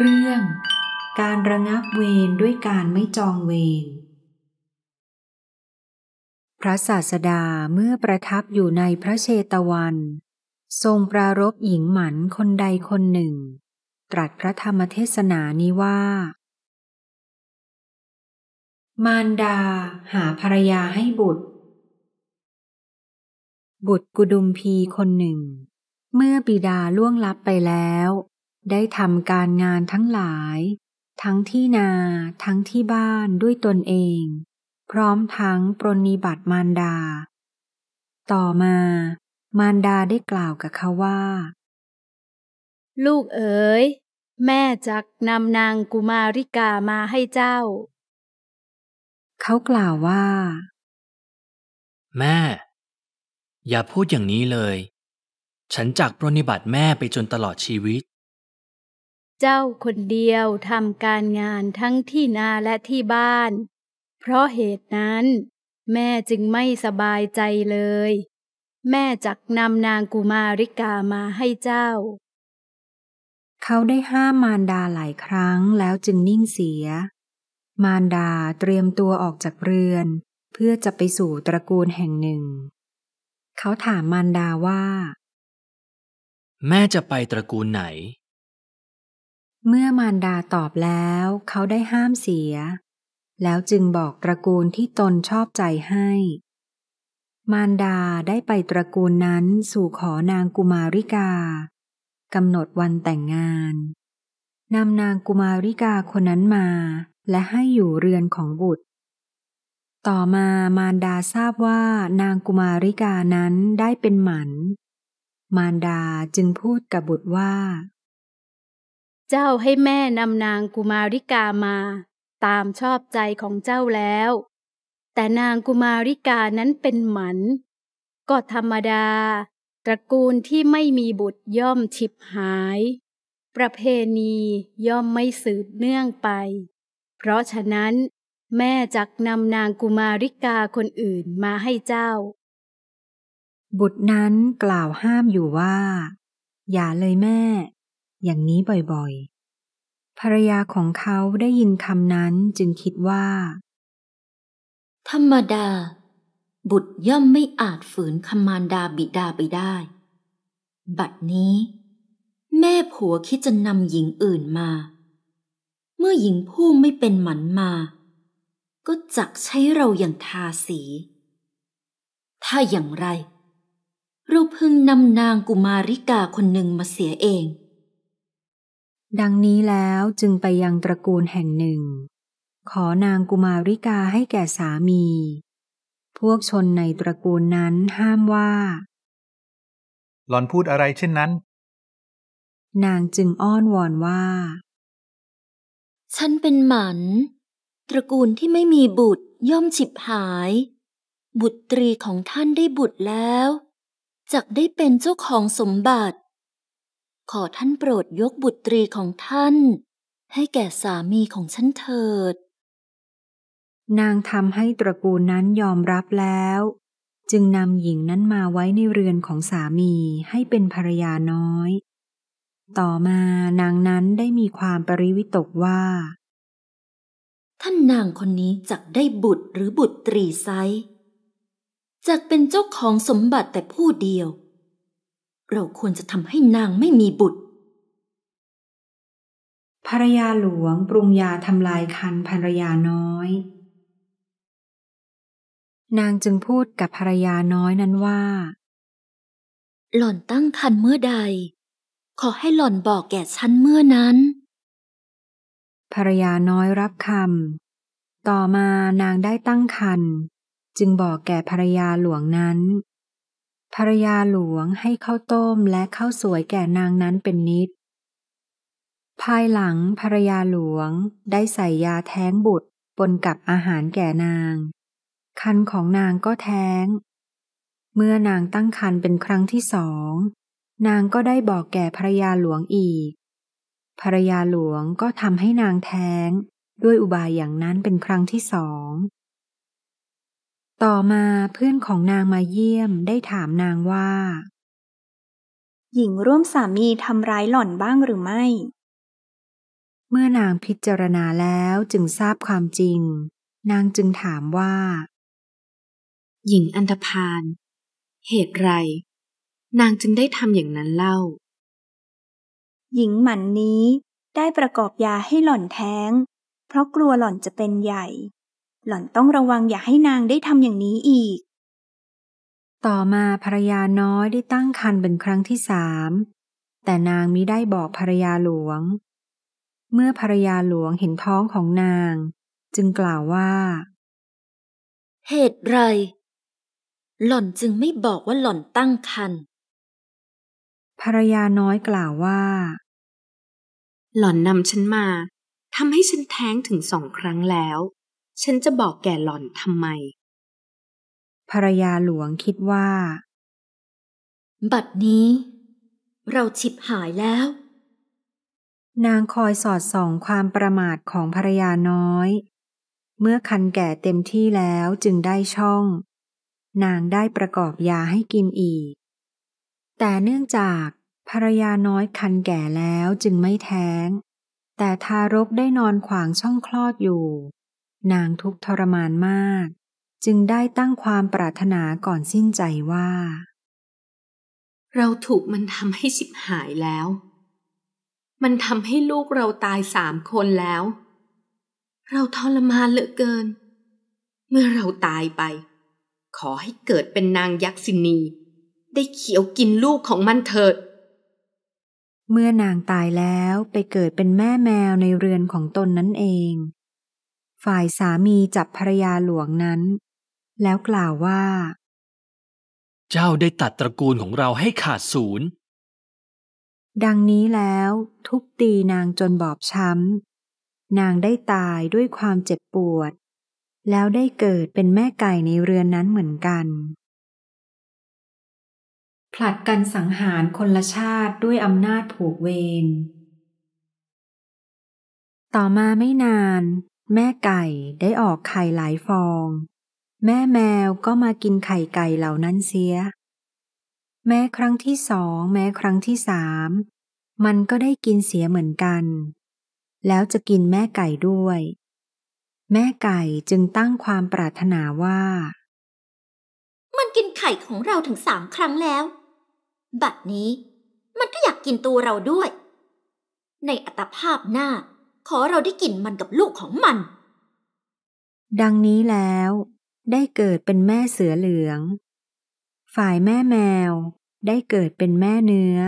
เรื่องการระงับเวรด้วยการไม่จองเวร พระศาสดาเมื่อประทับอยู่ในพระเชตวัน ทรงปรารบหญิงหมันคนใดคนหนึ่ง ตรัสพระธรรมเทศนานี้ว่า มารดาหาภรรยาให้บุตร บุตรกุดุมพีคนหนึ่ง เมื่อบิดาล่วงลับไปแล้วได้ทำการงานทั้งหลาย ทั้งที่นาทั้งที่บ้านด้วยตนเอง พร้อมทั้งปรนนิบัติมารดา ต่อมา มารดาได้กล่าวกับเขาว่า ลูกเอ๋ยแม่จักนำนางกุมาริกามาให้เจ้า เขากล่าวว่า แม่ อย่าพูดอย่างนี้เลย ฉันจักปรนิบัติแม่ไปจนตลอดชีวิตเจ้าคนเดียวทำการงานทั้งที่นาและที่บ้าน เพราะเหตุนั้น แม่จึงไม่สบายใจเลย แม่จักนำนางกุมาริกามาให้เจ้า เขาได้ห้ามมารดาหลายครั้งแล้วจึงนิ่งเสีย มารดาเตรียมตัวออกจากเรือน เพื่อจะไปสู่ตระกูลแห่งหนึ่ง เขาถามมารดาว่า แม่จะไปตระกูลไหนเมื่อมารดาตอบแล้วเขาได้ห้ามเสีย แล้วจึงบอกตระกูลที่ตนชอบใจให้ มารดาได้ไปตระกูลนั้นสู่ขอนางกุมาริกากำหนดวันแต่งงานนำนางกุมาริกาคนนั้นมาและให้อยู่เรือนของบุตร ต่อมามารดาทราบว่านางกุมาริกานั้นได้เป็นหมัน มารดาจึงพูดกับบุตรว่าเจ้าให้แม่นำนางกุมาริกามาตามชอบใจของเจ้าแล้ว แต่นางกุมาริกานั้นเป็นหมัน ก็ธรรมดาตระกูลที่ไม่มีบุตรย่อมฉิบหาย ประเพณีย่อมไม่สืบเนื่องไป เพราะฉะนั้น แม่จักนำนางกุมาริกาคนอื่นมาให้เจ้า บุตรนั้นกล่าวห้ามอยู่ว่า อย่าเลยแม่อย่างนี้บ่อยๆ ภรรยาของเขาได้ยินคำนั้นจึงคิดว่า ธรรมดา บุตรย่อมไม่อาจฝืนคำมารดาบิดาไปได้ บัดนี้ แม่ผัวคิดจะนำหญิงอื่นมา เมื่อหญิงผู้ไม่เป็นหมันมา ก็จักใช้เราอย่างทาสี ถ้าอย่างไรเราเพิ่งนำนางกุมาริกาคนหนึ่งมาเสียเองดังนี้แล้วจึงไปยังตระกูลแห่งหนึ่ง ขอนางกุมาริกาให้แก่สามี พวกชนในตระกูลนั้นห้ามว่า หล่อนพูดอะไรเช่นนั้น นางจึงอ้อนวอนว่า ฉันเป็นหมัน ตระกูลที่ไม่มีบุตรย่อมฉิบหาย บุตรีของท่านได้บุตรแล้วจักได้เป็นเจ้าของสมบัติขอท่านโปรดยกบุตรีของท่าน ให้แก่สามีของฉันเถิด นางทำให้ตระกูลนั้นยอมรับแล้ว จึงนำหญิงนั้นมาไว้ในเรือนของสามีให้เป็นภรรยาน้อย ต่อมานางนั้นได้มีความปริวิตกว่า ท่านนางคนนี้จักได้บุตรหรือบุตรตรีไซจักเป็นเจ้าของสมบัติแต่ผู้เดียวเราควรจะทำให้นางไม่มีบุตร ภรรยาหลวงปรุงยาทำลายคันภรรยาน้อย นางจึงพูดกับภรรยาน้อยนั้นว่า หล่อนตั้งคันเมื่อใด ขอให้หล่อนบอกแก่ฉันเมื่อนั้น ภรรยาน้อยรับคำ ต่อมานางได้ตั้งคัน จึงบอกแก่ภรรยาหลวงนั้นภรรยาหลวงให้ข้าวต้มและข้าวสวยแก่นางนั้นเป็นนิด ภายหลังภรรยาหลวงได้ใส่ยาแท้งบุตรปนกับอาหารแก่นาง คันของนางก็แท้ง เมื่อนางตั้งคันเป็นครั้งที่สอง นางก็ได้บอกแก่ภรรยาหลวงอีก ภรรยาหลวงก็ทำให้นางแท้ง ด้วยอุบายอย่างนั้นเป็นครั้งที่สองต่อมาเพื่อนของนางมาเยี่ยมได้ถามนางว่า หญิงร่วมสามีทำร้ายหล่อนบ้างหรือไม่ เมื่อนางพิจารณาแล้วจึงทราบความจริง นางจึงถามว่า หญิงอันธพาลเหตุไรนางจึงได้ทำอย่างนั้นเล่า หญิงหมันนี้ได้ประกอบยาให้หล่อนแท้ง เพราะกลัวหล่อนจะเป็นใหญ่หล่อนต้องระวังอย่าให้นางได้ทำอย่างนี้อีก ต่อมาภรรยาน้อยได้ตั้งครรภ์เป็นครั้งที่สาม แต่นางมิได้บอกภรรยาหลวง เมื่อภรรยาหลวงเห็นท้องของนาง จึงกล่าวว่า เหตุไร หล่อนจึงไม่บอกว่าหล่อนตั้งครรภ์ภรรยาน้อยกล่าวว่า หล่อนนำฉันมาทำให้ฉันแท้งถึงสองครั้งแล้วฉันจะบอกแก่หล่อนทำไม ภรรยาหลวงคิดว่า บัดนี้ เราฉิบหายแล้ว นางคอยสอดส่องความประมาทของภรรยาน้อย เมื่อคันแก่เต็มที่แล้วจึงได้ช่อง นางได้ประกอบยาให้กินอีก แต่เนื่องจากภรรยาน้อยคันแก่แล้วจึงไม่แท้ง แต่ทารกได้นอนขวางช่องคลอดอยู่นางทุกทรมานมาก จึงได้ตั้งความปรารถนาก่อนสิ้นใจว่า เราถูกมันทำให้ชิบหายแล้ว มันทำให้ลูกเราตายสามคนแล้ว เราทรมานเหลือเกิน เมื่อเราตายไป ขอให้เกิดเป็นนางยักษินีได้เขียวกินลูกของมันเถิด เมื่อนางตายแล้วไปเกิดเป็นแม่แมวในเรือนของตนนั่นเองฝ่ายสามีจับภรรยาหลวงนั้น แล้วกล่าวว่า เจ้าได้ตัดตระกูลของเราให้ขาดศูนย์ ดังนี้แล้ว ทุบตีนางจนบอบช้ำ นางได้ตายด้วยความเจ็บปวด แล้วได้เกิดเป็นแม่ไก่ในเรือนนั้นเหมือนกัน ผลัดกันสังหารคนละชาติด้วยอำนาจผูกเวร ต่อมาไม่นานแม่ไก่ได้ออกไข่หลายฟอง แม่แมวก็มากินไข่ไก่เหล่านั้นเสีย แม้ครั้งที่สองแม้ครั้งที่สาม มันก็ได้กินเสียเหมือนกัน แล้วจะกินแม่ไก่ด้วย แม่ไก่จึงตั้งความปรารถนาว่า มันกินไข่ของเราถึงสามครั้งแล้ว บัดนี้มันก็อยากกินตัวเราด้วย ในอัตภาพหน้าขอเราได้กินมันกับลูกของมัน ดังนี้แล้ว ได้เกิดเป็นแม่เสือเหลือง ฝ่ายแม่แมวได้เกิดเป็นแม่เนื้อ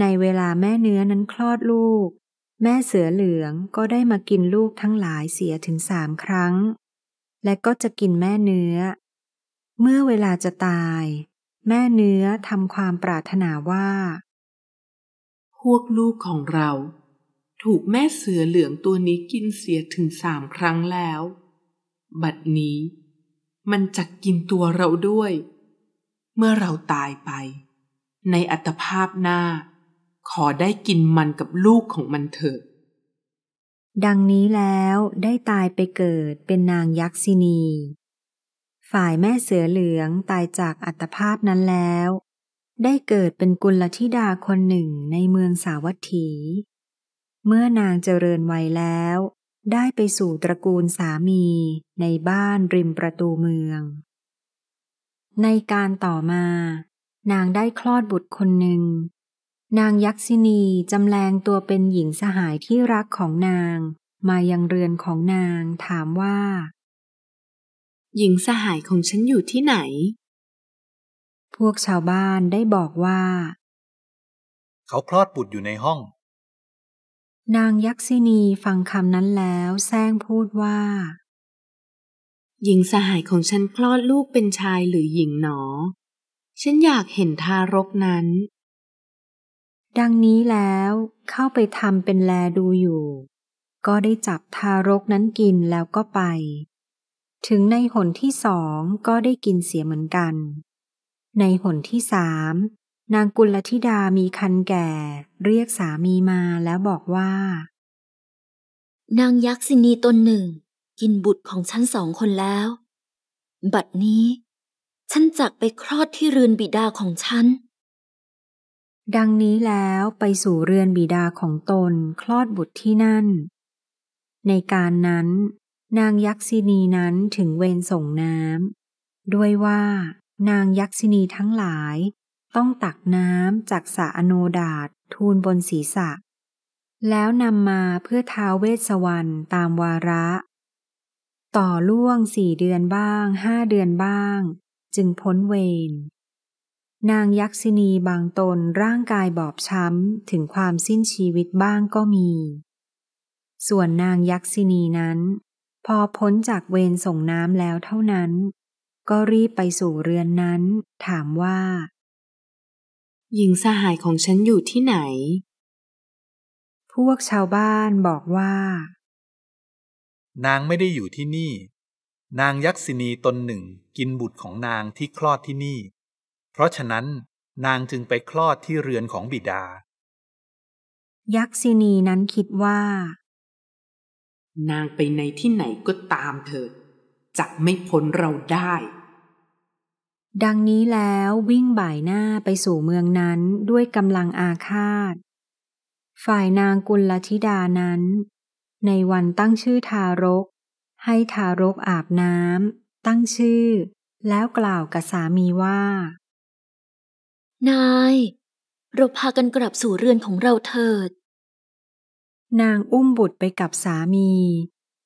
ในเวลาแม่เนื้อนั้นคลอดลูก แม่เสือเหลืองก็ได้มากินลูกทั้งหลายเสียถึงสามครั้ง และก็จะกินแม่เนื้อ เมื่อเวลาจะตาย แม่เนื้อทำความปรารถนาว่า พวกลูกของเราถูกแม่เสือเหลืองตัวนี้กินเสียถึงสามครั้งแล้ว บัดนี้มันจะกกินตัวเราด้วย เมื่อเราตายไป ในอัตภาพหน้า ขอได้กินมันกับลูกของมันเถิดดังนี้แล้วได้ตายไปเกิดเป็นนางยักษินี ฝ่ายแม่เสือเหลืองตายจากอัตภาพนั้นแล้ว ได้เกิดเป็นกุลธิดาคนหนึ่งในเมืองสาวัตถีเมื่อนางเจริญวัยแล้ว ได้ไปสู่ตระกูลสามีในบ้านริมประตูเมือง ในการต่อมา นางได้คลอดบุตรคนหนึ่ง นางยักษินีจำแรงตัวเป็นหญิงสหายที่รักของนางมายังเรือนของนางถามว่า หญิงสหายของฉันอยู่ที่ไหน พวกชาวบ้านได้บอกว่า เขาคลอดบุตรอยู่ในห้องนางยักษินีฟังคำนั้นแล้วแซงพูดว่า หญิงสหายของฉันคลอดลูกเป็นชายหรือหญิงหนอฉันอยากเห็นทารกนั้น ดังนี้แล้วเข้าไปทำเป็นแลดูอยู่ ก็ได้จับทารกนั้นกินแล้วก็ไป ถึงในหนที่สองก็ได้กินเสียเหมือนกัน ในหนที่สามนางกุลธิดามีคันแก่เรียกสามีมาแล้วบอกว่า นางยักษินีตนหนึ่ง กินบุตรของฉันสองคนแล้ว บัดนี้ ฉันจักไปคลอดที่เรือนบิดาของฉัน ดังนี้แล้วไปสู่เรือนบิดาของตนคลอดบุตรที่นั่น ในการนั้น นางยักษินีนั้นถึงเวรส่งน้ำด้วยว่า นางยักษินีทั้งหลายต้องตักน้ำจากสาอโนดาตทูลบนศีรษะ แล้วนำมาเพื่อท้าวเวสวรรค์ตามวาระ ต่อล่วงสี่เดือนบ้างห้าเดือนบ้างจึงพ้นเวรนางยักษินีบางตนร่างกายบอบช้ำถึงความสิ้นชีวิตบ้างก็มี ส่วนนางยักษินีนั้น พอพ้นจากเวรส่งน้ำแล้วเท่านั้น ก็รีบไปสู่เรือนนั้น ถามว่าหญิงสหายของฉันอยู่ที่ไหน พวกชาวบ้านบอกว่า นางไม่ได้อยู่ที่นี่ นางยักษินีตนหนึ่งกินบุตรของนางที่คลอดที่นี่ เพราะฉะนั้นนางจึงไปคลอดที่เรือนของบิดา ยักษินีนั้นคิดว่า นางไปในที่ไหนก็ตามเถิดจะไม่พ้นเราได้ดังนี้แล้ววิ่งบ่ายหน้าไปสู่เมืองนั้นด้วยกำลังอาฆาต ฝ่ายนางกุลธิดานั้นในวันตั้งชื่อทารกให้ทารกอาบน้ำตั้งชื่อแล้วกล่าวกับสามีว่า นายเราพากันกลับสู่เรือนของเราเถิด นางอุ้มบุตรไปกับสามี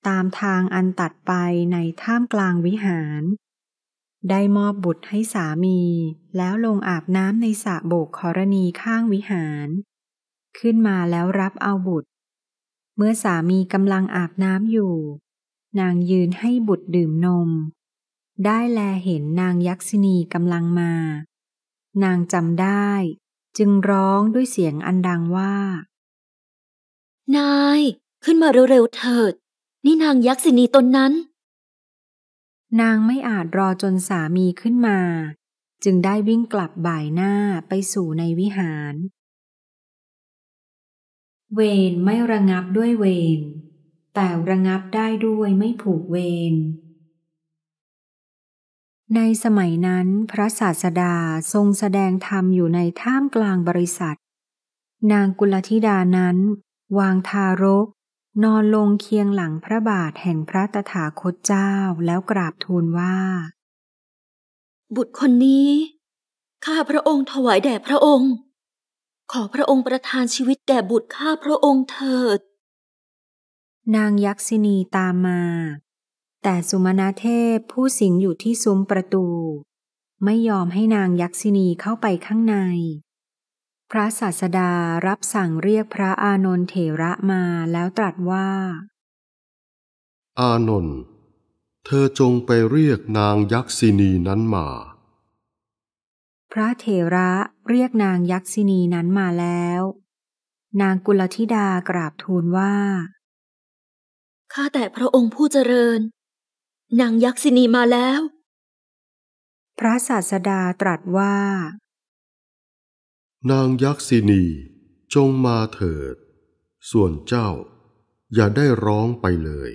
ตามทางอันตัดไปในท่ามกลางวิหารได้มอบบุตรให้สามี แล้วลงอาบน้ำในสระโบกขรณีข้างวิหาร ขึ้นมาแล้วรับเอาบุตร เมื่อสามีกำลังอาบน้ำอยู่ นางยืนให้บุตรดื่มนม ได้แลเห็นนางยักษินีกำลังมา นางจำได้ จึงร้องด้วยเสียงอันดังว่านายขึ้นมาเร็วๆเถิด นี่นางยักษินีตนนั้นนางไม่อาจรอจนสามีขึ้นมา จึงได้วิ่งกลับบ่ายหน้าไปสู่ในวิหาร เวรไม่ระงับด้วยเวรแต่ระงับได้ด้วยไม่ผูกเวรในสมัยนั้นพระศาสดาทรงแสดงธรรมอยู่ในท่ามกลางบริษัท นางกุลธิดานั้นวางทารกนอนลงเคียงหลังพระบาท แห่งพระตถาคตเจ้าแล้วกราบทูลว่า บุตรคนนี้ ข้าพระองค์ถวายแด่พระองค์ ขอพระองค์ประทานชีวิตแด่บุตรข้าพระองค์เถิด นางยักษินีตามมา แต่สุมาณเทพผู้สิงอยู่ที่ซุ้มประตู ไม่ยอมให้นางยักษินีเข้าไปข้างในพระศาสดารับสั่งเรียกพระอานนท์เถระมาแล้วตรัสว่า อานนท์เธอจงไปเรียกนางยักษินีนั้นมา พระเถระเรียกนางยักษินีนั้นมาแล้ว นางกุลธิดากราบทูลว่า ข้าแต่พระองค์ผู้เจริญ นางยักษินีมาแล้ว พระศาสดาตรัสว่านางยักษินีจงมาเถิด ส่วนเจ้า อย่าได้ร้องไปเลย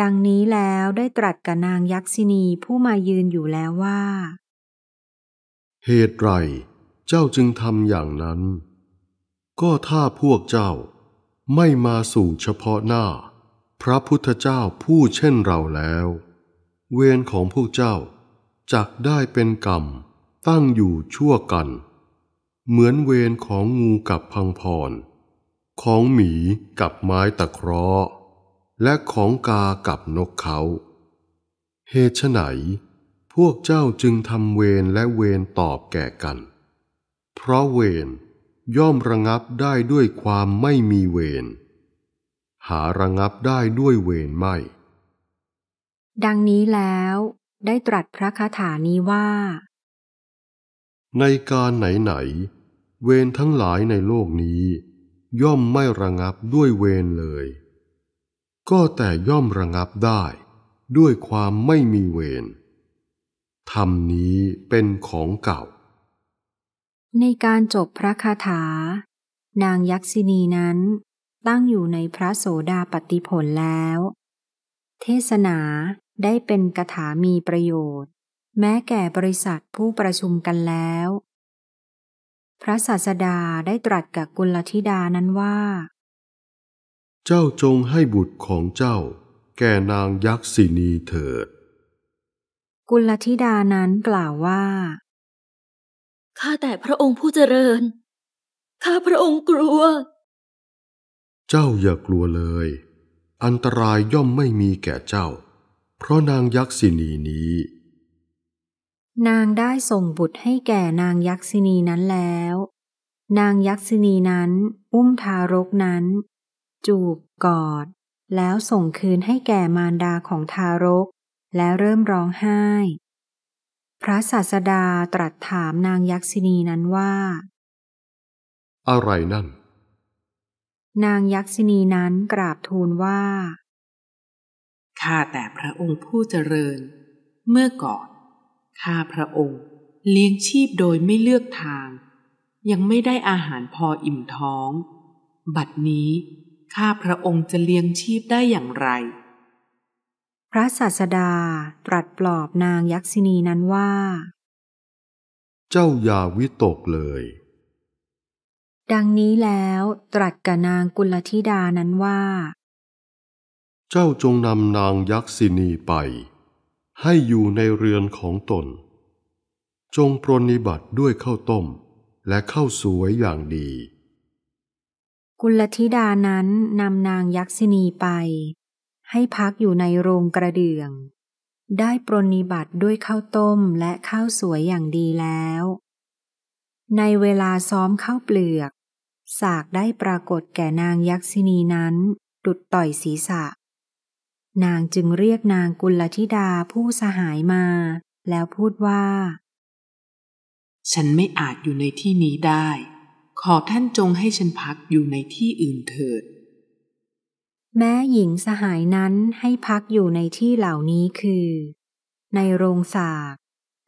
ดังนี้แล้วได้ตรัสกับนางยักษินีผู้มายืนอยู่แล้วว่า เหตุไรเจ้าจึงทำอย่างนั้น ก็ถ้าพวกเจ้าไม่มาสู่เฉพาะหน้า พระพุทธเจ้าผู้เช่นเราแล้ว เวรของพวกเจ้าจักได้เป็นกรรมตั้งอยู่ชั่วกัน เหมือนเวรของงูกับพังพรของหมีกับไม้ตะเคราะห์และของกากับนกเขาเหตุไฉนพวกเจ้าจึงทำเวรและเวรตอบแก่กัน เพราะเวรย่อมระงับได้ด้วยความไม่มีเวรหาระงับได้ด้วยเวรไม่ ดังนี้แล้วได้ตรัสพระคาถานี้ว่าในการไหนๆ เวรทั้งหลายในโลกนี้ย่อมไม่ระงับด้วยเวรเลย ก็แต่ย่อมระงับได้ด้วยความไม่มีเวรธรรมนี้เป็นของเก่า ในการจบพระคาถา นางยักษินีนั้นตั้งอยู่ในพระโสดาปติผลแล้ว เทศนาได้เป็นกถามีประโยชน์แม้แก่บริษัทผู้ประชุมกันแล้ว พระศาสดาได้ตรัสกับกุลธิดานั้นว่า เจ้าจงให้บุตรของเจ้าแก่นางยักษินีเถิด กุลธิดานั้นกล่าวว่า ข้าแต่พระองค์ผู้เจริญ ข้าพระองค์กลัว เจ้าอย่ากลัวเลย อันตรายย่อมไม่มีแก่เจ้า เพราะนางยักษินีนี้นางได้ส่งบุตรให้แก่นางยักษินีนั้นแล้ว นางยักษินีนั้นอุ้มทารกนั้น จูบกอด แล้วส่งคืนให้แก่มารดาของทารก แล้วเริ่มร้องไห้ พระศาสดาตรัสถามนางยักษินีนั้นว่า อะไรนั่น นางยักษินีนั้นกราบทูลว่าข้าแต่พระองค์ผู้เจริญ เมื่อก่อนข้าพระองค์เลี้ยงชีพโดยไม่เลือกทาง ยังไม่ได้อาหารพออิ่มท้อง บัดนี้ข้าพระองค์จะเลี้ยงชีพได้อย่างไร พระศาสดาตรัสปลอบนางยักษินีนั้นว่า เจ้ายาวิตกเลย ดังนี้แล้ว ตรัสกับนางกุลธิดานั้นว่า เจ้าจงนำนางยักษินีไปให้อยู่ในเรือนของตน จงปรนิบัติด้วยข้าวต้มและข้าวสวยอย่างดี กุลธิดานั้นนำนางยักษินีไป ให้พักอยู่ในโรงกระเดื่อง ได้ปรนิบัติด้วยข้าวต้มและข้าวสวยอย่างดีแล้ว ในเวลาซ้อมข้าวเปลือก สากได้ปรากฏแก่นางยักษินีนั้นดุดต่อยศีรษะนางจึงเรียกนางกุลธิดาผู้สหายมา แล้วพูดว่า ฉันไม่อาจอยู่ในที่นี้ได้ ขอท่านจงให้ฉันพักอยู่ในที่อื่นเถิด แม้หญิงสหายนั้นให้พักอยู่ในที่เหล่านี้คือ ในโรงสาบ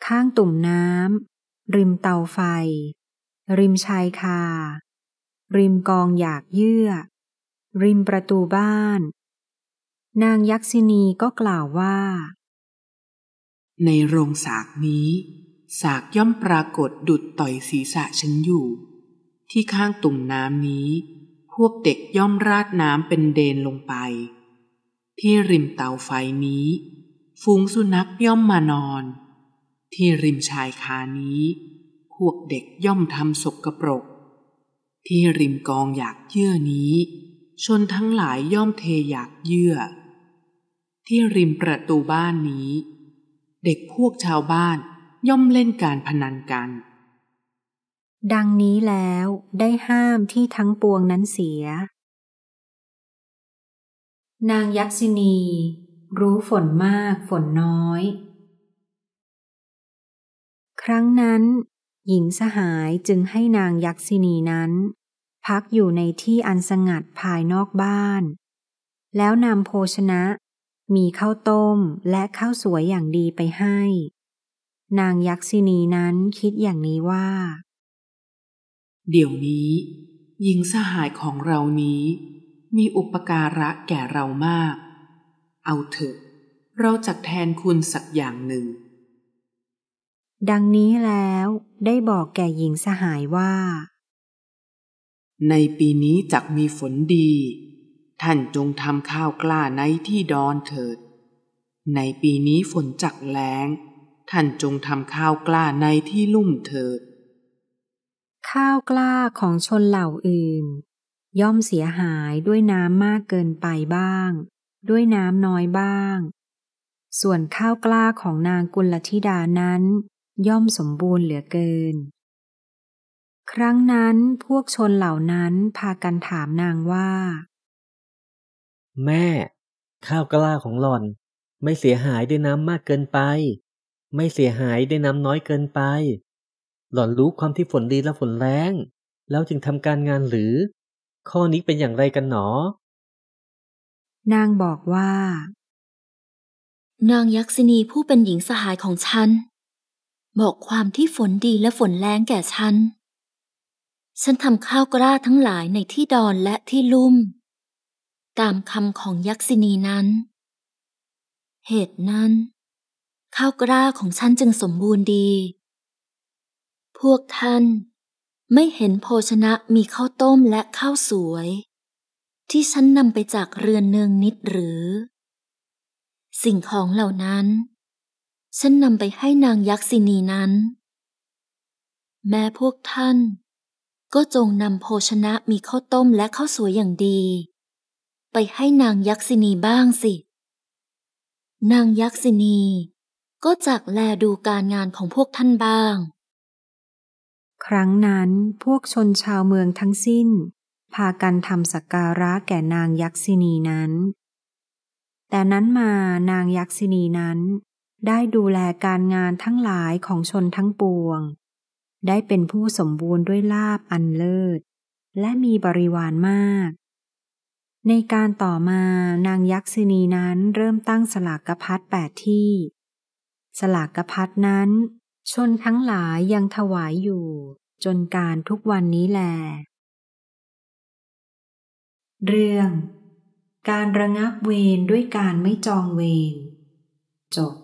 ข้างตุ่มน้ำ ริมเตาไฟ ริมชายคา ริมกองหยากเยื่อ ริมประตูบ้านนางยักษินีก็กล่าวว่า ในโรงสากนี้ สากย่อมปรากฏดุดต่อยศีรษะฉันอยู่ ที่ข้างตุ่มน้ำนี้ พวกเด็กย่อมราดน้ำเป็นเดนลงไป ที่ริมเตาไฟนี้ฝูงสุนัขย่อมมานอน ที่ริมชายคานี้ พวกเด็กย่อมทำศกปรก ที่ริมกองอยากเยื่อนี้ ชนทั้งหลายย่อมเทอยากเยื่อที่ริมประตูบ้านนี้ เด็กพวกชาวบ้านย่อมเล่นการพนันกัน ดังนี้แล้วได้ห้ามที่ทั้งปวงนั้นเสีย นางยักษินีรู้ฝนมากฝนน้อย ครั้งนั้น หญิงสหายจึงให้นางยักษินีนั้น พักอยู่ในที่อันสงัดภายนอกบ้าน แล้วนำโภชนะมีข้าวต้มและข้าวสวยอย่างดีไปให้ นางยักษินีนั้นคิดอย่างนี้ว่า เดี๋ยวนี้ หญิงสหายของเรานี้มีอุปการะแก่เรามาก เอาเถอะ เราจักแทนคุณสักอย่างหนึ่ง ดังนี้แล้วได้บอกแก่หญิงสหายว่า ในปีนี้จักมีฝนดีท่านจงทำข้าวกล้าในที่ดอนเถิด ในปีนี้ฝนจักแล้งท่านจงทำข้าวกล้าในที่ลุ่มเถิด ข้าวกล้าของชนเหล่าอื่น ย่อมเสียหายด้วยน้ำมากเกินไปบ้าง ด้วยน้ำน้อยบ้าง ส่วนข้าวกล้าของนางกุลธิดานั้น ย่อมสมบูรณ์เหลือเกิน ครั้งนั้นพวกชนเหล่านั้นพากันถามนางว่าแม่ข้าวกล้าของหล่อน ไม่เสียหายด้วยน้ำมากเกินไป ไม่เสียหายด้วยน้ำน้อยเกินไป หล่อนรู้ความที่ฝนดีและฝนแรงแล้วจึงทำการงานหรือ ข้อนี้เป็นอย่างไรกันหนอ นางบอกว่า นางยักษินีผู้เป็นหญิงสหายของฉัน บอกความที่ฝนดีและฝนแรงแก่ฉัน ฉันทำข้าวกล้าทั้งหลายในที่ดอนและที่ลุ่มตามคำของยักษินีนั้น เหตุนั้นข้าวกล้าของฉันจึงสมบูรณ์ดี พวกท่านไม่เห็นโภชนะมีข้าวต้มและข้าวสวย ที่ฉันนำไปจากเรือนเนืองนิดหรือ สิ่งของเหล่านั้น ฉันนำไปให้นางยักษินีนั้น แม้พวกท่าน ก็จงนำโภชนะมีข้าวต้มและข้าวสวยอย่างดีไปให้นางยักษินีบ้างสิ นางยักษินีก็จักแลดูการงานของพวกท่านบ้าง ครั้งนั้นพวกชนชาวเมืองทั้งสิ้น พากันทำสักการะแก่นางยักษินีนั้น แต่นั้นมานางยักษินีนั้น ได้ดูแลการงานทั้งหลายของชนทั้งปวง ได้เป็นผู้สมบูรณ์ด้วยลาบอันเลิศ และมีบริวารมากในการต่อมานางยักษินีนั้นเริ่มตั้งสลากกพัดแปดที่ สลากกพัดนั้นชนทั้งหลายยังถวายอยู่จนการทุกวันนี้แล เรื่อง การระงับเวรด้วยการไม่จองเวรจบ